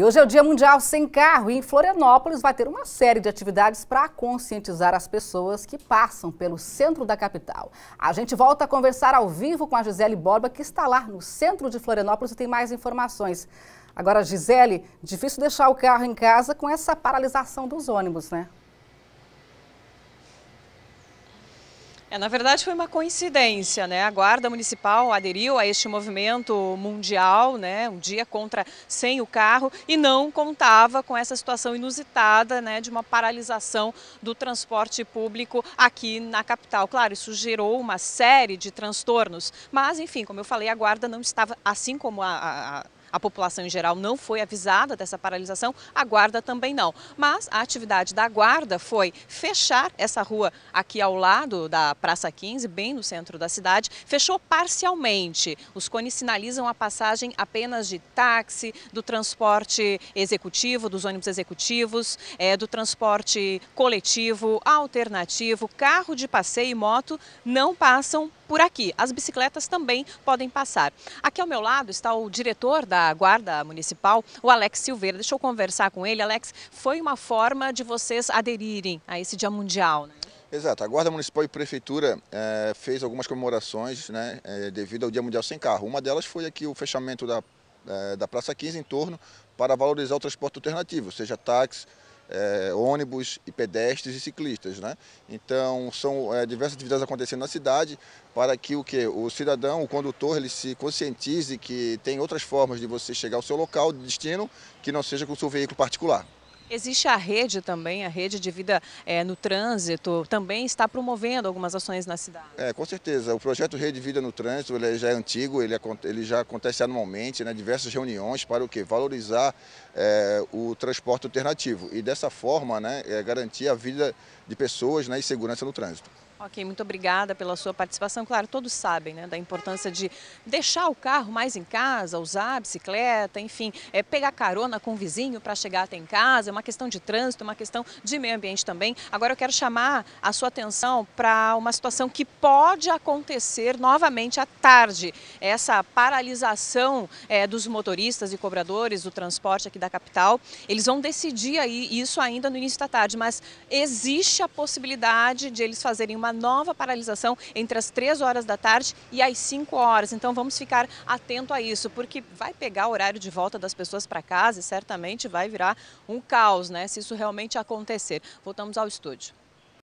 E hoje é o Dia Mundial Sem Carro e em Florianópolis vai ter uma série de atividades para conscientizar as pessoas que passam pelo centro da capital. A gente volta a conversar ao vivo com a Gisele Borba, que está lá no centro de Florianópolis e tem mais informações. Agora, Gisele, difícil deixar o carro em casa com essa paralisação dos ônibus, né? É, na verdade, foi uma coincidência, né? A Guarda Municipal aderiu a este movimento mundial, né? Um dia contra sem o carro e não contava com essa situação inusitada, né? De uma paralisação do transporte público aqui na capital. Claro, isso gerou uma série de transtornos, mas, enfim, como eu falei, a Guarda não estava, assim como a, a a população em geral não foi avisada dessa paralisação, a guarda também não. Mas a atividade da guarda foi fechar essa rua aqui ao lado da Praça 15, bem no centro da cidade, fechou parcialmente. Os cones sinalizam a passagem apenas de táxi, do transporte executivo, dos ônibus executivos, é, do transporte coletivo, alternativo, carro de passeio e moto não passam por aqui. As bicicletas também podem passar. Aqui ao meu lado está o diretor da Guarda Municipal, o Alex Silveira. Deixa eu conversar com ele. Alex, foi uma forma de vocês aderirem a esse Dia Mundial, né? Exato, a Guarda Municipal e Prefeitura é, fez algumas comemorações né, é, devido ao Dia Mundial Sem Carro. Uma delas foi aqui o fechamento da, é, da Praça 15 em torno para valorizar o transporte alternativo, seja táxi, é, ônibus e pedestres e ciclistas. Né? Então, são é, diversas atividades acontecendo na cidade para que o, quê? o cidadão, o condutor, ele se conscientize que tem outras formas de você chegar ao seu local de destino que não seja com o seu veículo particular. Existe a rede também, a rede de vida é, no trânsito, também está promovendo algumas ações na cidade. É, com certeza. O projeto Rede Vida no Trânsito ele é, já é antigo, ele, ele já acontece anualmente, né, diversas reuniões para o quê? Valorizar é, o transporte alternativo e dessa forma né, é, garantir a vida de pessoas né, e segurança no trânsito. Ok, muito obrigada pela sua participação. Claro, todos sabem né, da importância de deixar o carro mais em casa, usar a bicicleta, enfim, é, pegar carona com o vizinho para chegar até em casa. É uma questão de trânsito, é uma questão de meio ambiente também. Agora eu quero chamar a sua atenção para uma situação que pode acontecer novamente à tarde. Essa paralisação é, dos motoristas e cobradores do transporte aqui da capital. Eles vão decidir aí isso ainda no início da tarde, mas existe a possibilidade de eles fazerem uma uma nova paralisação entre as 3 horas da tarde e as 5 horas. Então vamos ficar atento a isso, porque vai pegar o horário de volta das pessoas para casa e certamente vai virar um caos, né? Se isso realmente acontecer. Voltamos ao estúdio.